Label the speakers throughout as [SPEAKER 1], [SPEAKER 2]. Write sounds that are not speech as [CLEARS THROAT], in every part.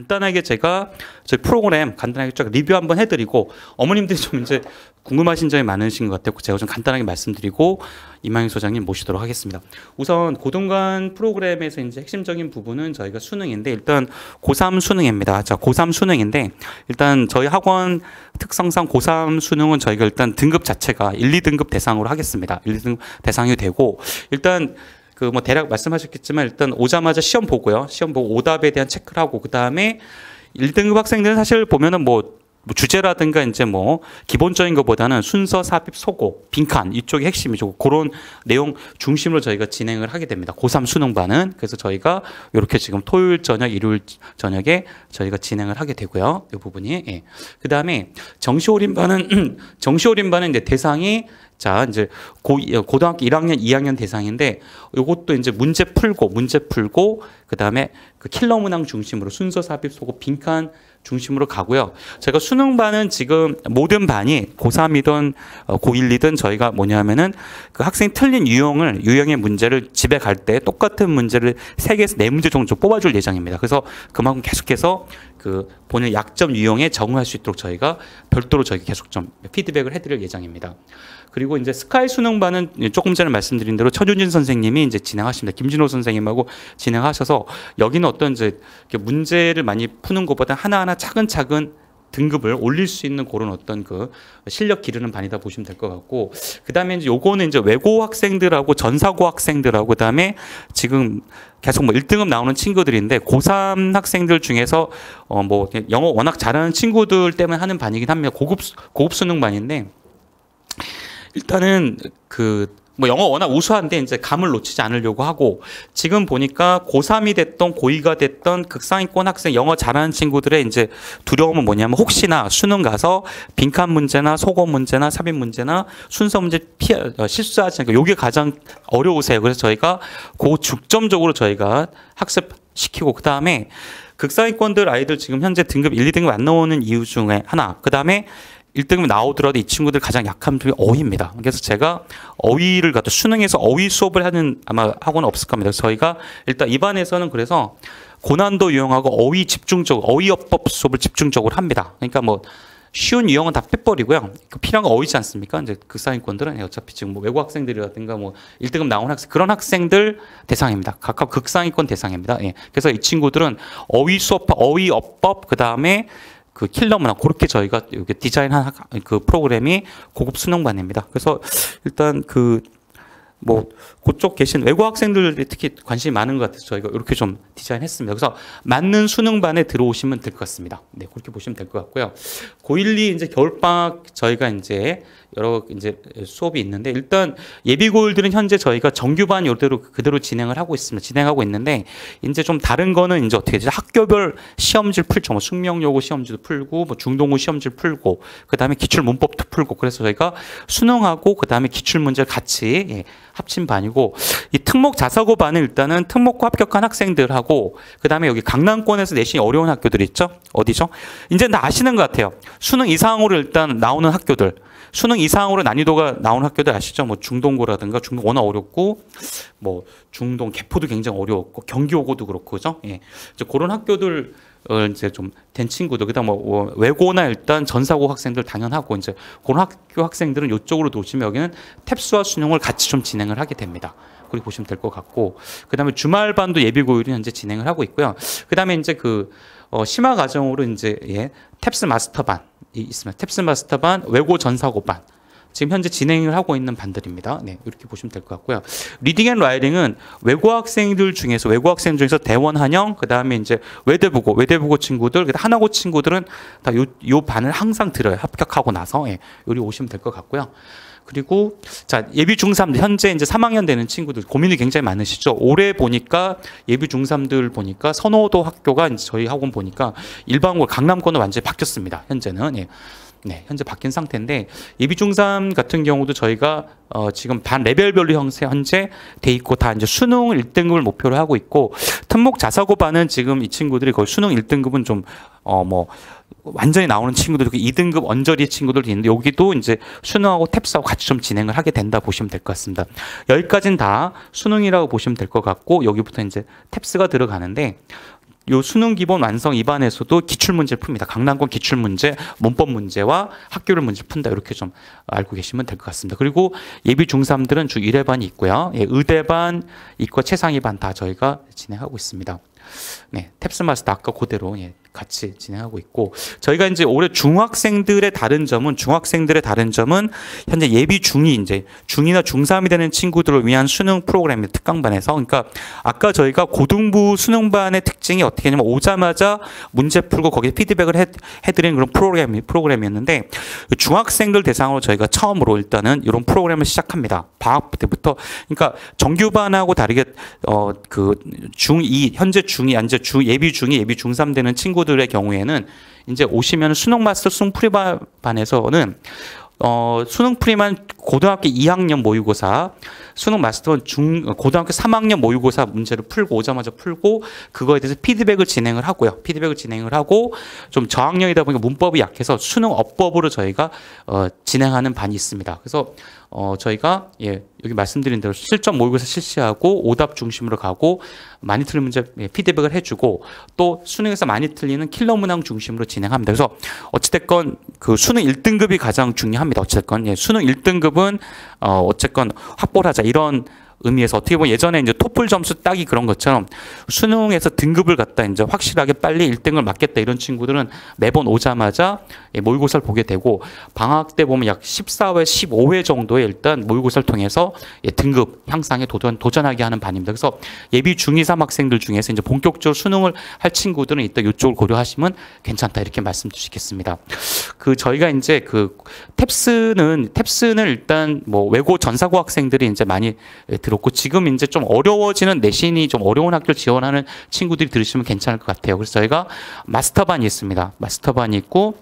[SPEAKER 1] 간단하게 제가 저희 프로그램 간단하게 쭉 리뷰 한번 해드리고 어머님들이 좀 이제 궁금하신 점이 많으신 것 같아요. 제가 좀 간단하게 말씀드리고 이망희 소장님 모시도록 하겠습니다. 우선 고등관 프로그램에서 이제 핵심적인 부분은 저희가 수능인데 일단 고3 수능입니다. 자, 고3 수능인데 일단 저희 학원 특성상 고3 수능은 저희가 일단 등급 자체가 1, 2등급 대상으로 하겠습니다. 1, 2등급 대상이 되고 일단 그뭐 대략 말씀하셨겠지만 일단 오자마자 시험 보고요. 시험 보고 오답에 대한 체크를 하고 그다음에 1등급 학생들은 사실 보면은 뭐, 뭐 주제라든가 이제 뭐 기본적인 것보다는 순서, 삽입, 소고, 빈칸 이쪽이 핵심이죠. 그런 내용 중심으로 저희가 진행을 하게 됩니다. 고3 수능반은 그래서 저희가 이렇게 지금 토요일 저녁, 일요일 저녁에 저희가 진행을 하게 되고요. 이 부분이 예. 그다음에 정시 올인반은 [CLEARS THROAT] 정시 올인반은 이제 대상이 자, 이제 고, 고등학교 1학년, 2학년 대상인데 이것도 이제 문제 풀고, 문제 풀고, 그 다음에 그 킬러 문항 중심으로 순서 삽입 속고 빈칸 중심으로 가고요. 제가 수능반은 지금 모든 반이 고3이든 어, 고1이든 저희가 뭐냐면은 그 학생이 틀린 유형을, 유형의 문제를 집에 갈 때 똑같은 문제를 세개에서4문제 정도 뽑아줄 예정입니다. 그래서 그만큼 계속해서 그 본인 약점 유형에 적응할 수 있도록 저희가 별도로 저희 계속 좀 피드백을 해드릴 예정입니다. 그리고 이제 스카이 수능반은 조금 전에 말씀드린 대로 천윤진 선생님이 이제 진행하십니다. 김진호 선생님하고 진행하셔서 여기는 어떤 이제 문제를 많이 푸는 것보다 하나하나 차근차근 등급을 올릴 수 있는 그런 어떤 그 실력 기르는 반이다 보시면 될 것 같고 그다음에 이제 요거는 이제 외고 학생들하고 전사고 학생들하고 그다음에 지금 계속 뭐 1등급 나오는 친구들인데 고3 학생들 중에서 어 뭐 영어 워낙 잘하는 친구들 때문에 하는 반이긴 합니다. 고급 고급 수능 반인데 일단은 그뭐 영어 워낙 우수한데 이제 감을 놓치지 않으려고 하고 지금 보니까 고3이 됐던 고2가 됐던 극상위권 학생 영어 잘하는 친구들의 이제 두려움은 뭐냐면 혹시나 수능 가서 빈칸 문제나 소거 문제나 삽입 문제나 순서 문제 피 어, 실수하지 않고 요게 가장 어려우세요. 그래서 저희가 고 중점적으로 저희가 학습시키고 그다음에 극상위권들 아이들 지금 현재 등급 1, 2등급 안 나오는 이유 중에 하나. 그다음에 1등급이 나오더라도 이 친구들 가장 약한 점이 어휘입니다. 그래서 제가 어휘를 갖다 수능에서 어휘 수업을 하는 아마 학원은 없을 겁니다. 저희가 일단 입안에서는 그래서 고난도 유형하고 어휘 집중적 어휘어법 수업을 집중적으로 합니다. 그러니까 뭐 쉬운 유형은 다 빼버리고요. 그 필요한 거 어휘지 않습니까? 이제 극상위권들은 예, 어차피 지금 뭐 외국 학생들이라든가 뭐 1등급 나온 학생 그런 학생들 대상입니다. 각각 극상위권 대상입니다. 예. 그래서 이 친구들은 어휘 수업, 어휘 어법 그 다음에 그 킬러 문화 그렇게 저희가 디자인한 그 프로그램이 고급 수능반입니다. 그래서 일단 그뭐 그쪽 계신 외국 학생들이 특히 관심이 많은 것 같아서 저희가 이렇게 좀 디자인했습니다. 그래서 맞는 수능반에 들어오시면 될 것 같습니다. 네, 그렇게 보시면 될 것 같고요. 고1 2 이제 겨울방학 저희가 이제 여러 이제 수업이 있는데 일단 예비 고1들은 현재 저희가 정규반 이대로 그대로 진행을 하고 있습니다. 진행하고 있는데 이제 좀 다른 거는 이제 어떻게 되죠? 학교별 시험지를 풀죠. 뭐 숙명여고 시험지도 풀고 뭐 중동고 시험지를 풀고 그다음에 기출 문법도 풀고 그래서 저희가 수능하고 그다음에 기출 문제 같이 예, 합친 반이고 이 특목 자사고 반은 일단은 특목고 합격한 학생들하고 그다음에 여기 강남권에서 내신이 어려운 학교들 있죠? 어디죠? 이제 다 아시는 것 같아요. 수능 이상으로 일단 나오는 학교들. 수능 이상으로 난이도가 나온 학교들 아시죠? 뭐 중동고라든가 중동 워낙 어렵고 뭐 중동 개포도 굉장히 어려웠고 경기오고도 그렇고 그죠? 예. 이제 그런 학교들 을 이제 좀 된 친구들 그다음 뭐, 뭐 외고나 일단 전사고 학생들 당연하고 이제 고등 학교 학생들은 이쪽으로 도시면 여기는 탭수와 수능을 같이 좀 진행을 하게 됩니다. 그렇게 보시면 될 것 같고 그다음에 주말반도 예비고율이 현재 진행을 하고 있고요. 그다음에 이제 그 어, 심화 과정으로 이제 예, 탭스 마스터반 이 있습니다. 탭스 마스터반 외고 전사고반 지금 현재 진행을 하고 있는 반들입니다. 네, 이렇게 보시면 될 것 같고요. 리딩 앤 라이딩은 외고 학생들 중에서 외고 학생 중에서 대원 한영 그다음에 이제 외대부고 외대부고 친구들 하나고 친구들은 다요요 반을 항상 들어요. 합격하고 나서 예, 여기 오시면 될 것 같고요. 그리고 자 예비 중3 현재 이제 3학년 되는 친구들 고민이 굉장히 많으시죠. 올해 보니까 예비 중3들 보니까 선호도 학교가 저희 학원 보니까 일반고 강남권은 완전히 바뀌었습니다. 현재는 예. 네, 현재 바뀐 상태인데 예비 중삼 같은 경우도 저희가 어, 지금 반 레벨별로 형세 현재 돼 있고 다 이제 수능 1등급을 목표로 하고 있고 특목 자사고 반은 지금 이 친구들이 거의 수능 1등급은 좀 어 뭐 완전히 나오는 친구들 그 2등급 언저리 친구들도 있는데 여기도 이제 수능하고 탭스하고 같이 좀 진행을 하게 된다 보시면 될 것 같습니다. 여기까지는 다 수능이라고 보시면 될 것 같고 여기부터 이제 탭스가 들어가는데 요 수능 기본 완성 입안에서도 기출 문제 풉니다. 강남권 기출 문제, 문법 문제와 학교를 문제 푼다. 이렇게 좀 알고 계시면 될 것 같습니다. 그리고 예비 중3들은 주 1회반이 있고요. 예, 의대반, 이과 최상위반 다 저희가 진행하고 있습니다. 네, 탭스 마스터 아까 그대로 예, 같이 진행하고 있고 저희가 이제 올해 중학생들의 다른 점은 중학생들의 다른 점은 현재 예비 중이 이제 중이나 중삼이 되는 친구들을 위한 수능 프로그램 의 특강반에서 그러니까 아까 저희가 고등부 수능반의 특징이 어떻게 하냐면 오자마자 문제 풀고 거기에 피드백을 해, 드리는 그런 프로그램 이 프로그램이었는데 그 중학생들 대상으로 저희가 처음으로 일단은 이런 프로그램을 시작합니다 방학 때부터 그러니까 정규반하고 다르게 어 그 중2 현재 중2 현재 중 예비 중이 예비 중삼 되는 친구 친구들의 경우에는 이제 오시면 수능 마스터 수능 프리반에서는 어, 수능 프리만 고등학교 2학년 모의고사, 수능 마스터는 중 고등학교 3학년 모의고사 문제를 풀고 오자마자 풀고 그거에 대해서 피드백을 진행을 하고요. 피드백을 진행을 하고 좀 저학년이다 보니까 문법이 약해서 수능 어법으로 저희가 어, 진행하는 반이 있습니다. 그래서 어, 저희가 예, 여기 말씀드린 대로 실전 모의고사 실시하고 오답 중심으로 가고 많이 틀린 문제 예, 피드백을 해주고 또 수능에서 많이 틀리는 킬러 문항 중심으로 진행합니다. 그래서 어찌됐건 그 수능 1등급이 가장 중요합니다. 어찌됐건 예, 수능 1등급은 방법은 어, 어쨌건 확보 하자 이런 의미에서 어떻게 보면 예전에 이제 토플 점수 따기 그런 것처럼 수능에서 등급을 갖다 이제 확실하게 빨리 1등을 맞겠다 이런 친구들은 매번 오자마자 예, 모의고사를 보게 되고 방학 때 보면 약 14회, 15회 정도의 일단 모의고사를 통해서 예, 등급 향상에 도전, 도전하게 하는 반입니다. 그래서 예비 중2, 3학생들 중에서 이제 본격적으로 수능을 할 친구들은 이따 이쪽을 고려하시면 괜찮다 이렇게 말씀드리겠습니다. 그 저희가 이제 그 탭스는 탭스는 일단 뭐 외고 전사고 학생들이 이제 많이 예, 들었고 지금 이제 좀 어려워지는 내신이 좀 어려운 학교 지원하는 친구들이 들으시면 괜찮을 것 같아요. 그래서 저희가 마스터반이 있습니다. 마스터반이 있고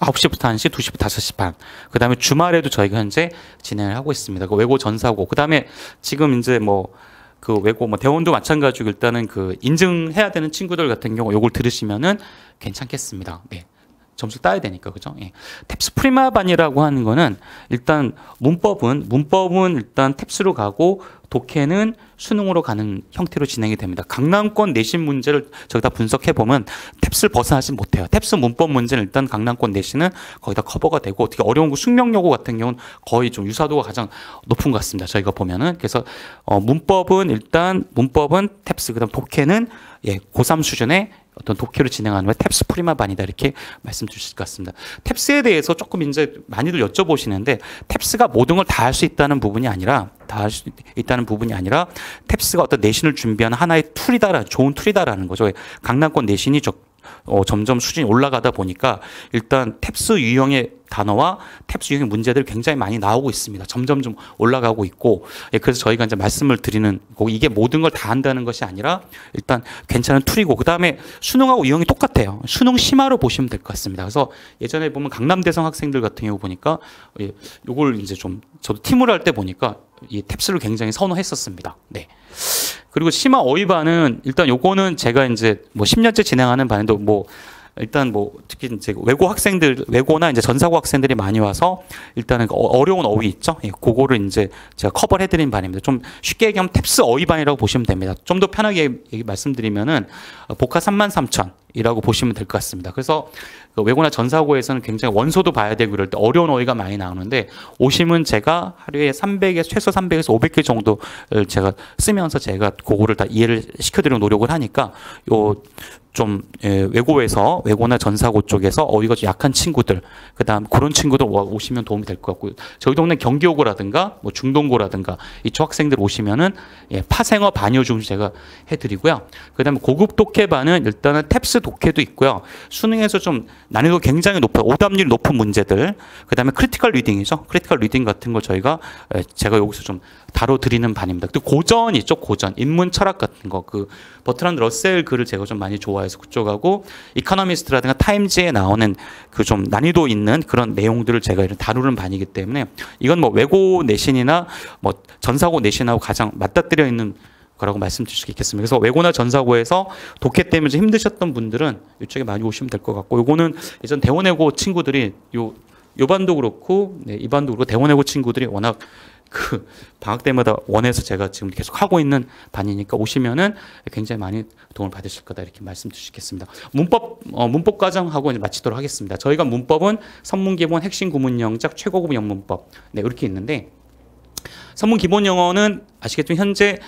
[SPEAKER 1] 9시부터 1시, 2시부터 5시 반. 그 다음에 주말에도 저희가 현재 진행을 하고 있습니다. 그 외고 전사고. 그 다음에 지금 이제 뭐, 그 외고 뭐 대원도 마찬가지고 일단은 그 인증해야 되는 친구들 같은 경우 요걸 들으시면은 괜찮겠습니다. 네. 점수 따야 되니까 그죠? 예. 탭스 프리마반이라고 하는 거는 일단 문법은 문법은 일단 탭스로 가고 독해는 수능으로 가는 형태로 진행이 됩니다. 강남권 내신 문제를 저기다 분석해 보면 탭스를 벗어나지 못해요. 탭스 문법 문제는 일단 강남권 내신은 거의 다 커버가 되고 어떻게 어려운 거 숙명여고 같은 경우는 거의 좀 유사도가 가장 높은 것 같습니다. 저희가 보면은 그래서 어, 문법은 일단 문법은 탭스 그다음 독해는 예, 고3 수준의 어떤 도쿄를 진행하는 왜 탭스 프리마반이다 이렇게 말씀 주실 것 같습니다. 탭스에 대해서 조금 이제 많이들 여쭤보시는데 탭스가 모든 걸 다 할 수 있다는 부분이 아니라 다할수 있다는 부분이 아니라 탭스가 어떤 내신을 준비하는 하나의 툴이다라 좋은 툴이다라는 거죠. 강남권 내신이 어, 점점 수준이 올라가다 보니까 일단 탭스 유형의 단어와 탭스 유형의 문제들이 굉장히 많이 나오고 있습니다. 점점 좀 올라가고 있고 예, 그래서 저희가 이제 말씀을 드리는 거 이게 모든 걸 다 한다는 것이 아니라 일단 괜찮은 툴이고 그 다음에 수능하고 유형이 똑같아요. 수능 심화로 보시면 될 것 같습니다. 그래서 예전에 보면 강남대성 학생들 같은 경우 보니까 예, 요걸 이제 좀 저도 팀을 할 때 보니까 이 탭스를 굉장히 선호했었습니다. 네. 그리고 심화 어휘 반은 일단 요거는 제가 이제 뭐 10년째 진행하는 반에도 뭐 일단 뭐 특히 이제 외고 학생들 외고나 이제 전사고 학생들이 많이 와서 일단은 그 어, 어려운 어휘 있죠. 예, 그거를 이제 제가 커버를 해드린 반입니다. 좀 쉽게 얘기하면 탭스 어휘 반이라고 보시면 됩니다. 좀 더 편하게 얘기, 말씀드리면은 어, 복화 3만 3천 이라고 보시면 될 것 같습니다. 그래서 그 외고나 전사고에서는 굉장히 원소도 봐야 되고 이럴 때 어려운 어휘가 많이 나오는데 오심은 제가 하루에 300에서 최소 300에서 500개 정도 를 제가 쓰면서 제가 그거를 다 이해를 시켜드리는 노력을 하니까 요좀 예, 외고에서 외고나 전사고 쪽에서 어휘가 좀 약한 친구들 그다음 그런 친구들 오시면 도움이 될 것 같고 요 저희 동네 경기고라든가 뭐 중동고라든가 이초 학생들 오시면은 예, 파생어 반여중 제가 해드리고요. 그다음에 고급 독해반은 일단은 탭스 독해도 있고요. 수능에서 좀 난이도 굉장히 높은 오답률 높은 문제들 그다음에 크리티컬 리딩이죠. 크리티컬 리딩 같은 거 저희가 예, 제가 여기서 좀 다뤄드리는 반입니다. 또 고전 있죠. 고전 인문 철학 같은 거그 버트란드 러셀 글을 제가 좀 많이 좋아해서 그쪽하고 이카노미스트라든가 타임지에 나오는 그 좀 난이도 있는 그런 내용들을 제가 다루는 반이기 때문에 이건 뭐 외고 내신이나 뭐 전사고 내신하고 가장 맞닥뜨려 있는 거라고 말씀드릴 수 있겠습니다. 그래서 외고나 전사고에서 독해 때문에 힘드셨던 분들은 이쪽에 많이 오시면 될 것 같고 요거는 예전 대원외고 친구들이 요 요반도 그렇고 네, 이반도 그렇고 대원외고 친구들이 워낙 그 방학 때마다 원해서 제가 지금 계속 하고 있는 반이니까 오시면은 굉장히 많이 도움을 받으실 거다 이렇게 말씀드리겠습니다. 문법 어, 문법 과정하고 이제 마치도록 하겠습니다. 저희가 문법은 선문 기본 핵심 구문 영작 최고급 영문법 네 이렇게 있는데 선문 기본 영어는 아시겠지만 현재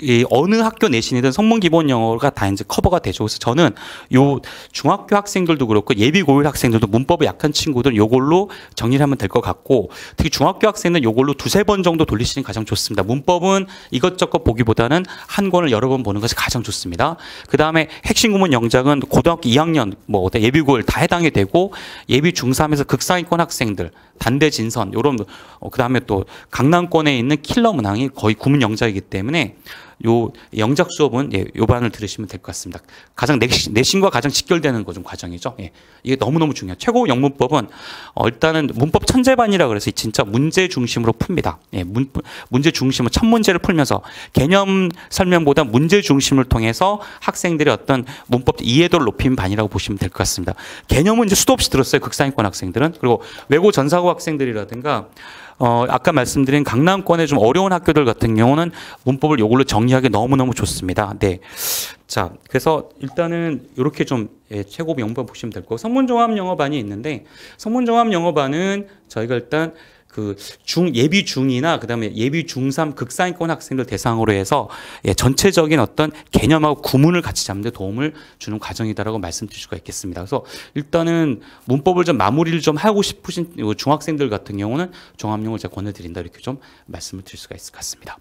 [SPEAKER 1] 이 어느 학교 내신이든 성문 기본 영어가 다 이제 커버가 되죠. 그래서 저는 요 중학교 학생들도 그렇고 예비 고일 학생들도 문법이 약한 친구들 요걸로 정리를 하면 될 것 같고 특히 중학교 학생은 요걸로 두세 번 정도 돌리시는 게 가장 좋습니다. 문법은 이것저것 보기보다는 한 권을 여러 번 보는 것이 가장 좋습니다. 그다음에 핵심 구문 영장은 고등학교 2학년 뭐 예비 고일 다 해당이 되고 예비 중3에서 극상위권 학생들 단대 진선 요런 어, 그다음에 또 강남권에 있는 킬러 문항이 거의 구문 영장이기 때문에 요 영작 수업은 예, 요반을 들으시면 될 것 같습니다. 가장 내신, 내신과 가장 직결되는 거좀 과정이죠. 예. 이게 너무너무 중요해요. 최고 영문법은 어, 일단은 문법 천재반이라 그래서 진짜 문제 중심으로 풉니다. 예, 문, 문제 중심으로 첫 문제를 풀면서 개념 설명보다 문제 중심을 통해서 학생들의 어떤 문법 이해도를 높인 반이라고 보시면 될 것 같습니다. 개념은 이제 수도 없이 들었어요. 극상위권 학생들은. 그리고 외고 전사고 학생들이라든가 어, 아까 말씀드린 강남권의 좀 어려운 학교들 같은 경우는 문법을 이걸로 정리하기 너무너무 좋습니다. 네. 자, 그래서 일단은 이렇게 좀 예, 최고 명법 보시면 될 거고 성문종합 영어반이 있는데 성문종합 영어반은 저희가 일단 그중 예비 중이나 그다음에 예비 중삼 극상위권 학생들 대상으로 해서 예, 전체적인 어떤 개념하고 구문을 같이 잡는 데 도움을 주는 과정이다라고 말씀드릴 수가 있겠습니다. 그래서 일단은 문법을 좀 마무리를 좀 하고 싶으신 중학생들 같은 경우는 종합용을 제가 권해드린다 이렇게 좀 말씀을 드릴 수가 있을 것 같습니다.